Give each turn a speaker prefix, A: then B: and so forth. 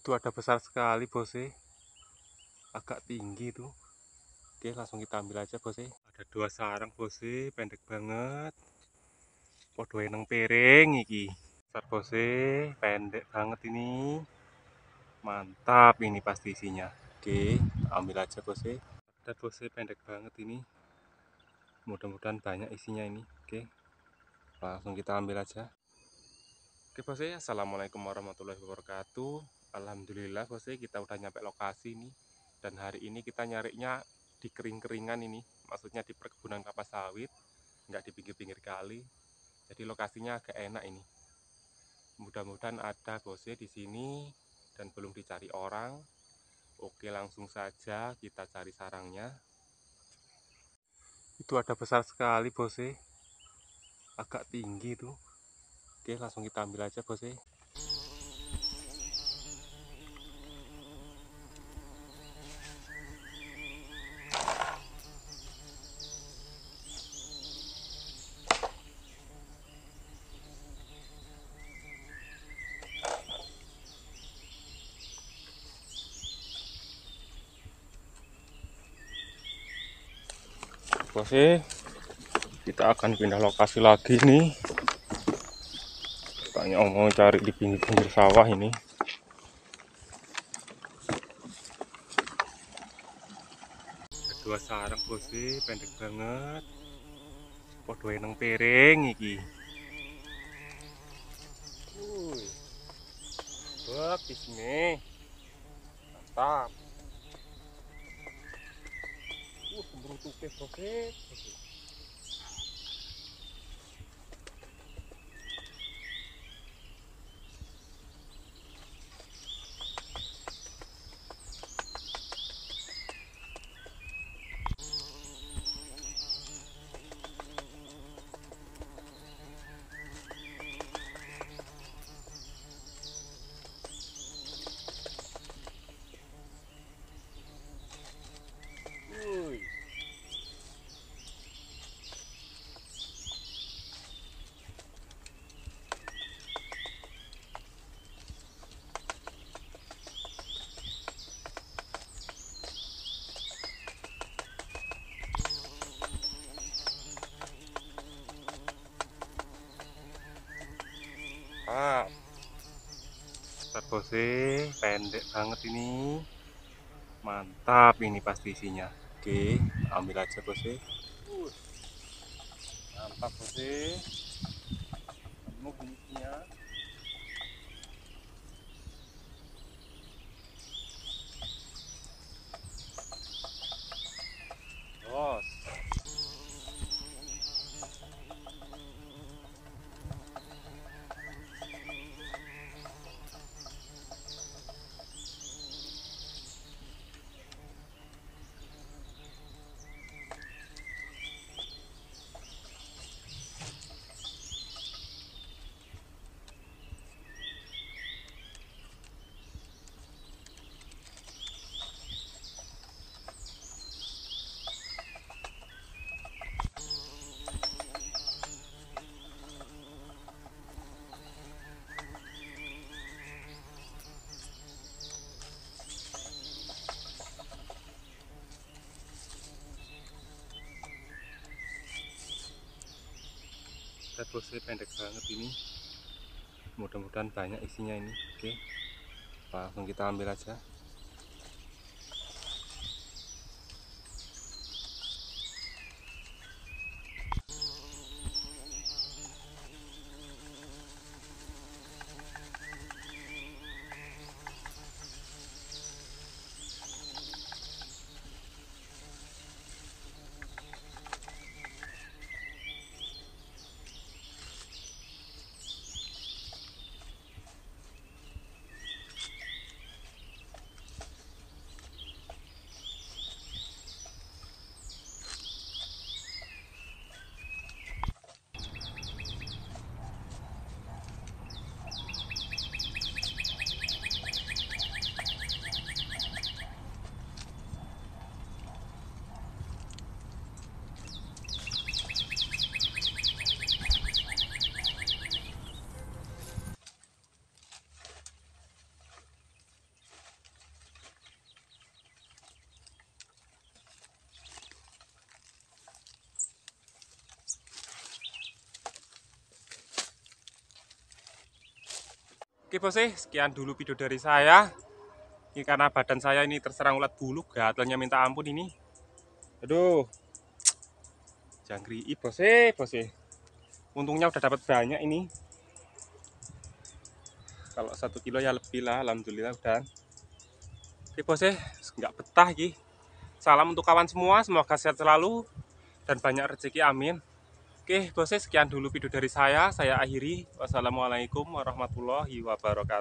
A: itu ada besar sekali bos ya. agak tinggi tuh oke langsung kita ambil aja bos ya. ada dua sarang bos ya. pendek banget podo eneng piring iki besar ya. pendek banget ini mantap ini pasti isinya oke ambil aja bos bose ada ya. pendek banget ini mudah-mudahan banyak isinya ini oke langsung kita ambil aja oke bose assalamualaikum warahmatullahi wabarakatuh Alhamdulillah bosnya kita udah nyampe lokasi nih dan hari ini kita nyarinya di kering-keringan ini maksudnya di perkebunan kapas sawit nggak di pinggir-pinggir kali jadi lokasinya agak enak ini mudah-mudahan ada bosnya di sini dan belum dicari orang oke langsung saja kita cari sarangnya itu ada besar sekali bose agak tinggi tuh oke langsung kita ambil aja bose Oke, kita akan pindah lokasi lagi nih. Tanya om mau cari di pinggir-pinggir sawah ini. dua sarang bose pendek banget podo nang piring iki wah bismillah mantap Pô, bruto o que é Pak. Sebentar pendek banget ini. Mantap ini pasti isinya. Oke, ambil aja bose. Mantap bose. ini bunyinya. prosesnya pendek banget ini mudah-mudahan banyak isinya ini oke langsung kita ambil aja Oke bos sih, eh, sekian dulu video dari saya. Ini karena badan saya ini terserang ulat bulu, gatalnya minta ampun ini. Aduh. Jangkrik bos sih, eh, bos sih. Eh. Untungnya udah dapat banyak ini. Kalau satu kilo ya lebih lah, alhamdulillah udah. Oke bos sih, nggak betah gih. Salam untuk kawan semua, semoga sehat selalu dan banyak rezeki, amin. Oke, bosnya sekian dulu video dari saya. Saya akhiri. Wassalamualaikum warahmatullahi wabarakatuh.